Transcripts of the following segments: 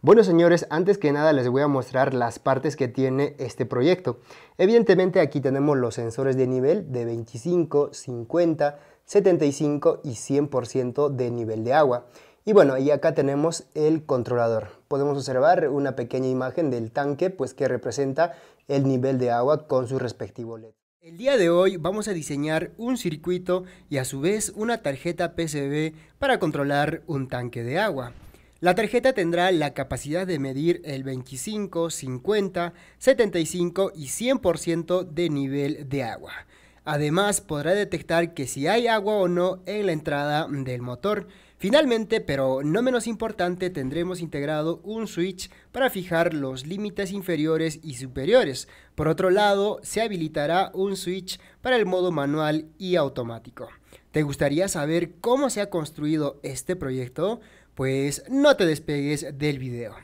Bueno señores, antes que nada les voy a mostrar las partes que tiene este proyecto. Evidentemente aquí tenemos los sensores de nivel de 25, 50, 75 y 100% de nivel de agua. Y bueno, y acá tenemos el controlador. Podemos observar una pequeña imagen del tanque pues que representa el nivel de agua con su respectivo LED. El día de hoy vamos a diseñar un circuito y a su vez una tarjeta PCB para controlar un tanque de agua. La tarjeta tendrá la capacidad de medir el 25, 50, 75 y 100% de nivel de agua. Además, podrá detectar que si hay agua o no en la entrada del motor. Finalmente, pero no menos importante, tendremos integrado un switch para fijar los límites inferiores y superiores. Por otro lado, se habilitará un switch para el modo manual y automático. ¿Te gustaría saber cómo se ha construido este proyecto? pues no te despegues del video.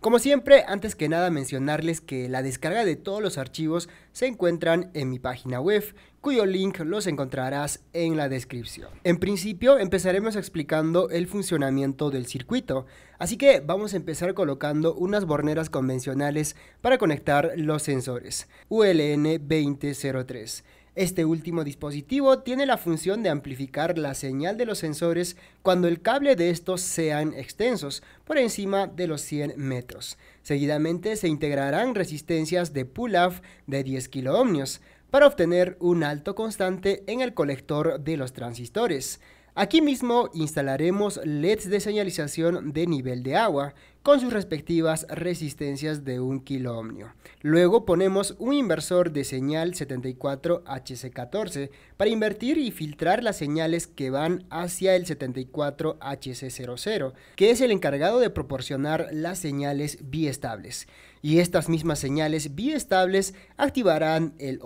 Como siempre, antes que nada mencionarles que la descarga de todos los archivos se encuentran en mi página web, cuyo link los encontrarás en la descripción. En principio, empezaremos explicando el funcionamiento del circuito, así que vamos a empezar colocando unas borneras convencionales para conectar los sensores, ULN 2003. Este último dispositivo tiene la función de amplificar la señal de los sensores cuando el cable de estos sean extensos, por encima de los 100 metros. Seguidamente se integrarán resistencias de pull-off de 10 kiloohmios para obtener un alto constante en el colector de los transistores. Aquí mismo instalaremos LEDs de señalización de nivel de agua con sus respectivas resistencias de 1 kiloohmio. Luego ponemos un inversor de señal 74HC14 para invertir y filtrar las señales que van hacia el 74HC00, que es el encargado de proporcionar las señales biestables y estas mismas señales biestables activarán el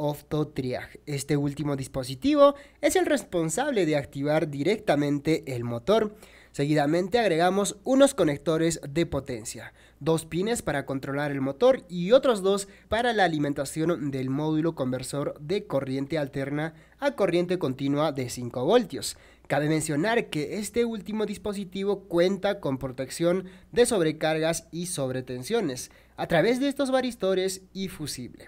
triage. Este último dispositivo es el responsable de activar directamente el motor. Seguidamente agregamos unos conectores de potencia, dos pines para controlar el motor y otros dos para la alimentación del módulo conversor de corriente alterna a corriente continua de 5 voltios. Cabe mencionar que este último dispositivo cuenta con protección de sobrecargas y sobretensiones a través de estos varistores y fusible.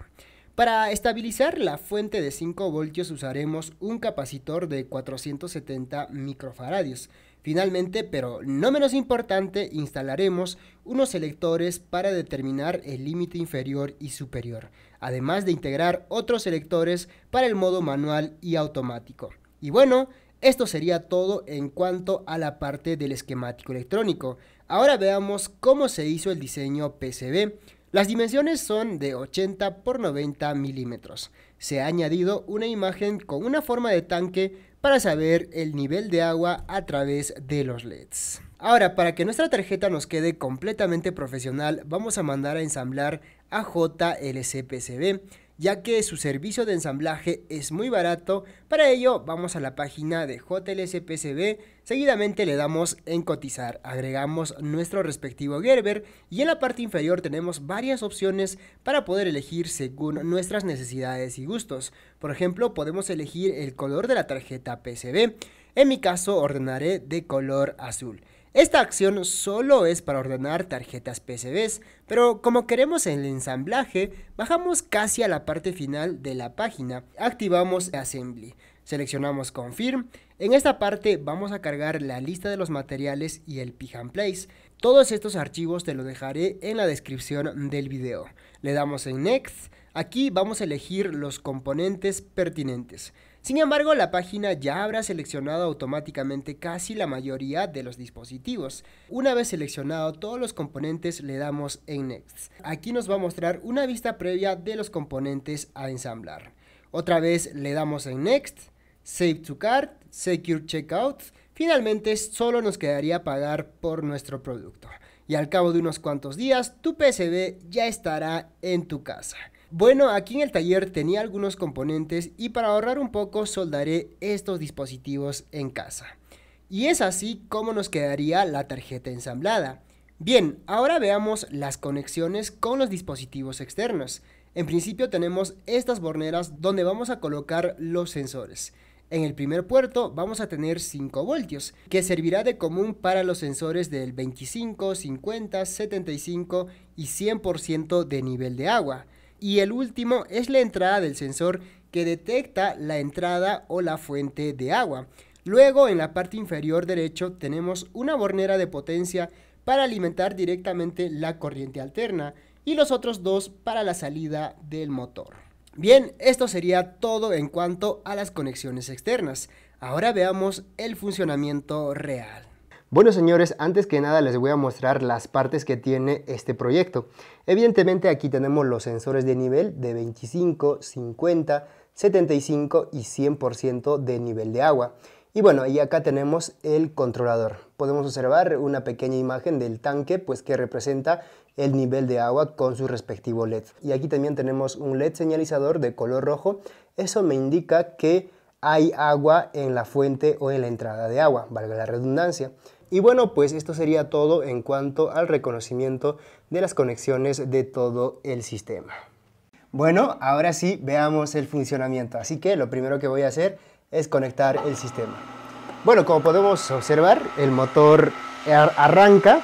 Para estabilizar la fuente de 5 voltios usaremos un capacitor de 470 microfaradios. Finalmente, pero no menos importante, instalaremos unos selectores para determinar el límite inferior y superior, además de integrar otros selectores para el modo manual y automático. Y bueno, esto sería todo en cuanto a la parte del esquemático electrónico. Ahora veamos cómo se hizo el diseño PCB. Las dimensiones son de 80 por 90 milímetros. Se ha añadido una imagen con una forma de tanque para saber el nivel de agua a través de los LEDs. Ahora, para que nuestra tarjeta nos quede completamente profesional, vamos a mandar a ensamblar a JLCPCB ya que su servicio de ensamblaje es muy barato. Para ello vamos a la página de PCB. seguidamente le damos en cotizar, agregamos nuestro respectivo Gerber y en la parte inferior tenemos varias opciones para poder elegir según nuestras necesidades y gustos. Por ejemplo, podemos elegir el color de la tarjeta PCB, en mi caso ordenaré de color azul. Esta acción solo es para ordenar tarjetas PCBs, pero como queremos el ensamblaje, bajamos casi a la parte final de la página, activamos Assembly, seleccionamos Confirm, en esta parte vamos a cargar la lista de los materiales y el pick place. Todos estos archivos te los dejaré en la descripción del video. Le damos en Next, aquí vamos a elegir los componentes pertinentes. Sin embargo, la página ya habrá seleccionado automáticamente casi la mayoría de los dispositivos. Una vez seleccionado todos los componentes le damos en Next. Aquí nos va a mostrar una vista previa de los componentes a ensamblar. Otra vez le damos en Next, Save to Cart, Secure Checkout. Finalmente solo nos quedaría pagar por nuestro producto. Y al cabo de unos cuantos días, tu PCB ya estará en tu casa. Bueno, aquí en el taller tenía algunos componentes y para ahorrar un poco soldaré estos dispositivos en casa. Y es así como nos quedaría la tarjeta ensamblada. Bien, ahora veamos las conexiones con los dispositivos externos. En principio tenemos estas borneras donde vamos a colocar los sensores. En el primer puerto vamos a tener 5 voltios, que servirá de común para los sensores del 25, 50, 75 y 100% de nivel de agua. Y el último es la entrada del sensor que detecta la entrada o la fuente de agua. Luego en la parte inferior derecho tenemos una bornera de potencia para alimentar directamente la corriente alterna y los otros dos para la salida del motor. Bien, esto sería todo en cuanto a las conexiones externas. Ahora veamos el funcionamiento real. Bueno señores, antes que nada les voy a mostrar las partes que tiene este proyecto. Evidentemente aquí tenemos los sensores de nivel de 25, 50, 75 y 100% de nivel de agua. Y bueno, y acá tenemos el controlador. Podemos observar una pequeña imagen del tanque, pues que representa el nivel de agua con su respectivo LED. Y aquí también tenemos un LED señalizador de color rojo. Eso me indica que hay agua en la fuente o en la entrada de agua, valga la redundancia. Y bueno, pues esto sería todo en cuanto al reconocimiento de las conexiones de todo el sistema. Bueno, ahora sí veamos el funcionamiento. Así que lo primero que voy a hacer es conectar el sistema. Bueno, como podemos observar, el motor arranca,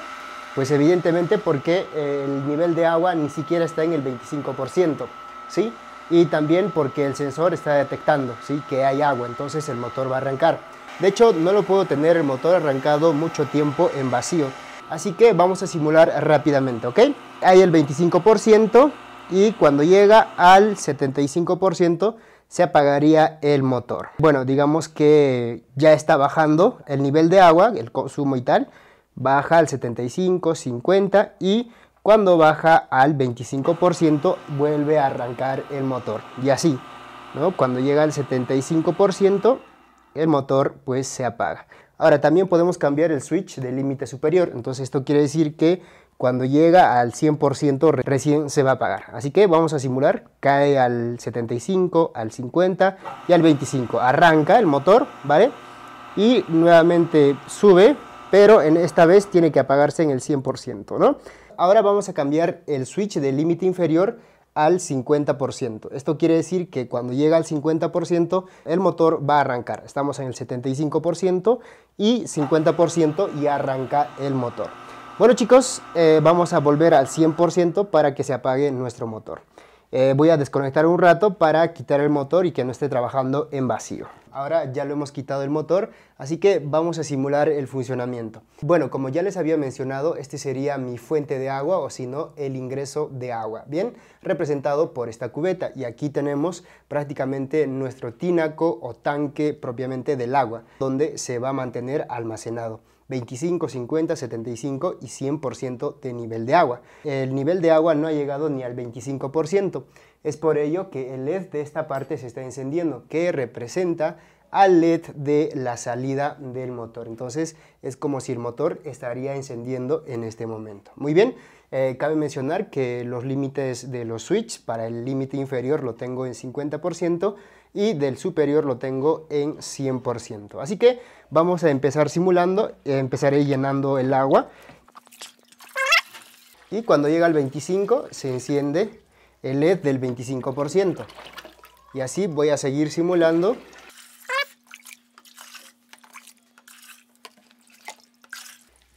pues evidentemente porque eh, el nivel de agua ni siquiera está en el 25%, ¿sí? Y también porque el sensor está detectando, ¿sí? Que hay agua, entonces el motor va a arrancar. De hecho, no lo puedo tener el motor arrancado mucho tiempo en vacío. Así que vamos a simular rápidamente, ¿ok? Hay el 25% y cuando llega al 75% se apagaría el motor. Bueno, digamos que ya está bajando el nivel de agua, el consumo y tal. Baja al 75, 50 y cuando baja al 25% vuelve a arrancar el motor. Y así, ¿no? Cuando llega al 75% el motor pues se apaga. Ahora también podemos cambiar el switch de límite superior, entonces esto quiere decir que cuando llega al 100% recién se va a apagar. Así que vamos a simular, cae al 75, al 50 y al 25. Arranca el motor, ¿vale? Y nuevamente sube, pero en esta vez tiene que apagarse en el 100%, ¿no? Ahora vamos a cambiar el switch de límite inferior al 50%. Esto quiere decir que cuando llega al 50% el motor va a arrancar. Estamos en el 75% y 50% y arranca el motor. Bueno chicos, eh, vamos a volver al 100% para que se apague nuestro motor. Eh, voy a desconectar un rato para quitar el motor y que no esté trabajando en vacío. Ahora ya lo hemos quitado el motor, así que vamos a simular el funcionamiento. Bueno, como ya les había mencionado, este sería mi fuente de agua o si no, el ingreso de agua, ¿bien? Representado por esta cubeta y aquí tenemos prácticamente nuestro tínaco o tanque propiamente del agua, donde se va a mantener almacenado. 25, 50, 75 y 100% de nivel de agua. El nivel de agua no ha llegado ni al 25%. Es por ello que el LED de esta parte se está encendiendo, que representa al LED de la salida del motor. Entonces es como si el motor estaría encendiendo en este momento. Muy bien, eh, cabe mencionar que los límites de los switches para el límite inferior lo tengo en 50% y del superior lo tengo en 100%. Así que vamos a empezar simulando, empezaré llenando el agua y cuando llega al 25 se enciende el LED del 25%. Y así voy a seguir simulando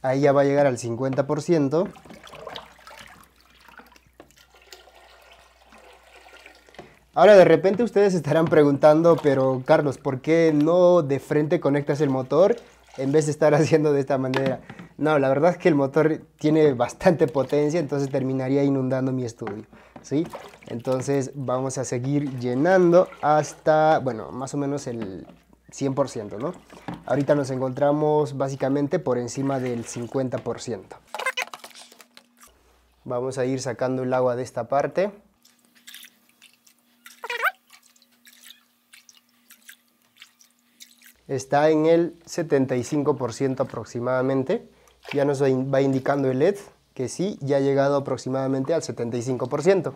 Ahí ya va a llegar al 50%. Ahora de repente ustedes estarán preguntando, pero Carlos, ¿por qué no de frente conectas el motor en vez de estar haciendo de esta manera? No, la verdad es que el motor tiene bastante potencia, entonces terminaría inundando mi estudio. ¿sí? Entonces vamos a seguir llenando hasta, bueno, más o menos el 100%, Ahorita nos encontramos básicamente por encima del 50%. Vamos a ir sacando el agua de esta parte. Está en el 75% aproximadamente. Ya nos va indicando el LED que sí ya ha llegado aproximadamente al 75%.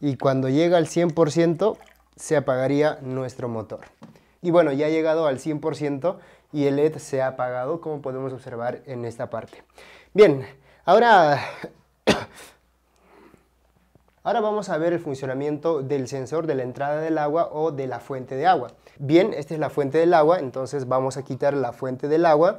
Y cuando llega al 100% se apagaría nuestro motor. Y bueno, ya ha llegado al 100% y el LED se ha apagado como podemos observar en esta parte. Bien, ahora Ahora vamos a ver el funcionamiento del sensor de la entrada del agua o de la fuente de agua. Bien, esta es la fuente del agua, entonces vamos a quitar la fuente del agua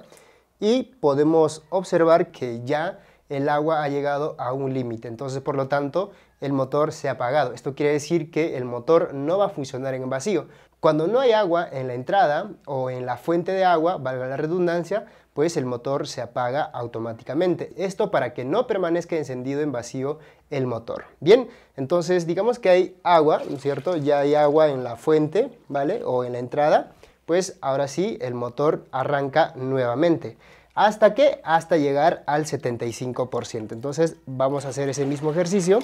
y podemos observar que ya el agua ha llegado a un límite. Entonces, por lo tanto, el motor se ha apagado. Esto quiere decir que el motor no va a funcionar en vacío. Cuando no hay agua en la entrada o en la fuente de agua, valga la redundancia, pues el motor se apaga automáticamente. Esto para que no permanezca encendido en vacío el motor. Bien, entonces digamos que hay agua, cierto? Ya hay agua en la fuente, ¿vale? O en la entrada, pues ahora sí el motor arranca nuevamente. ¿Hasta que Hasta llegar al 75%. Entonces vamos a hacer ese mismo ejercicio.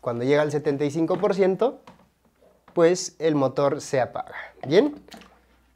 Cuando llega al 75%, pues el motor se apaga. ¿Bien?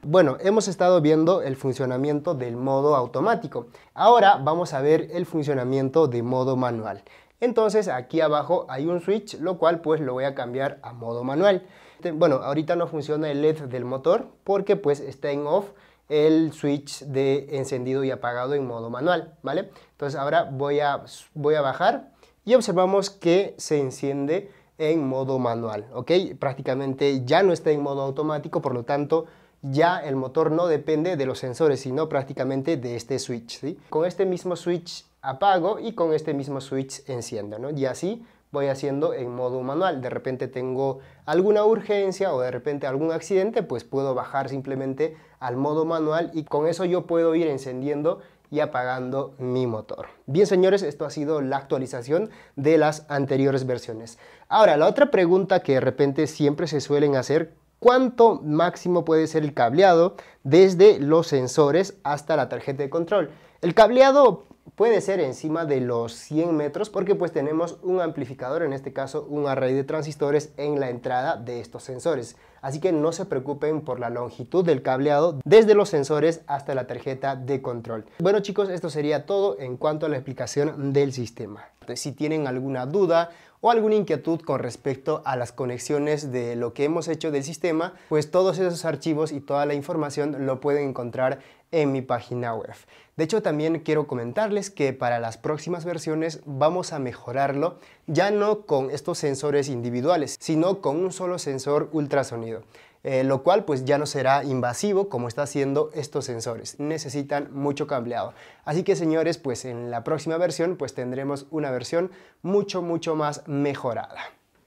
Bueno, hemos estado viendo el funcionamiento del modo automático. Ahora vamos a ver el funcionamiento de modo manual. Entonces aquí abajo hay un switch, lo cual pues lo voy a cambiar a modo manual. Este, bueno, ahorita no funciona el LED del motor porque pues está en off el switch de encendido y apagado en modo manual, ¿vale? Entonces ahora voy a, voy a bajar y observamos que se enciende en modo manual, ¿ok? Prácticamente ya no está en modo automático, por lo tanto ya el motor no depende de los sensores, sino prácticamente de este switch, ¿sí? Con este mismo switch apago y con este mismo switch enciendo, ¿no? Y así voy haciendo en modo manual. De repente tengo alguna urgencia o de repente algún accidente, pues puedo bajar simplemente al modo manual y con eso yo puedo ir encendiendo y apagando mi motor. Bien señores, esto ha sido la actualización de las anteriores versiones. Ahora, la otra pregunta que de repente siempre se suelen hacer, ¿cuánto máximo puede ser el cableado desde los sensores hasta la tarjeta de control? El cableado puede ser encima de los 100 metros porque pues tenemos un amplificador, en este caso un array de transistores en la entrada de estos sensores. Así que no se preocupen por la longitud del cableado desde los sensores hasta la tarjeta de control. Bueno chicos, esto sería todo en cuanto a la explicación del sistema. si tienen alguna duda o alguna inquietud con respecto a las conexiones de lo que hemos hecho del sistema, pues todos esos archivos y toda la información lo pueden encontrar en mi página web. De hecho, también quiero comentarles que para las próximas versiones vamos a mejorarlo ya no con estos sensores individuales, sino con un solo sensor ultrasonido. Eh, lo cual pues ya no será invasivo como está haciendo estos sensores. Necesitan mucho cableado. Así que señores, pues en la próxima versión pues tendremos una versión mucho mucho más mejorada.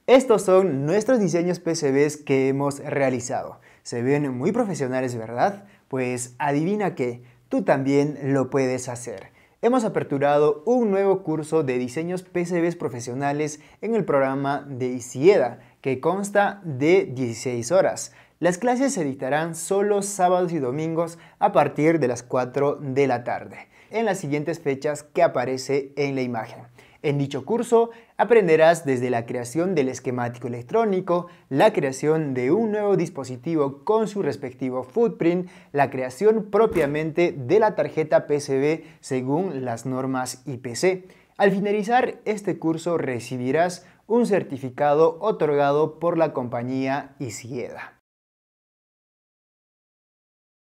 Estos son nuestros diseños PCBs que hemos realizado. Se ven muy profesionales, ¿verdad? Pues adivina que tú también lo puedes hacer. Hemos aperturado un nuevo curso de diseños PCBs profesionales en el programa de ICIEDA que consta de 16 horas. Las clases se dictarán solo sábados y domingos a partir de las 4 de la tarde, en las siguientes fechas que aparece en la imagen. En dicho curso aprenderás desde la creación del esquemático electrónico, la creación de un nuevo dispositivo con su respectivo footprint, la creación propiamente de la tarjeta PCB según las normas IPC. Al finalizar este curso recibirás un certificado otorgado por la compañía Isieda.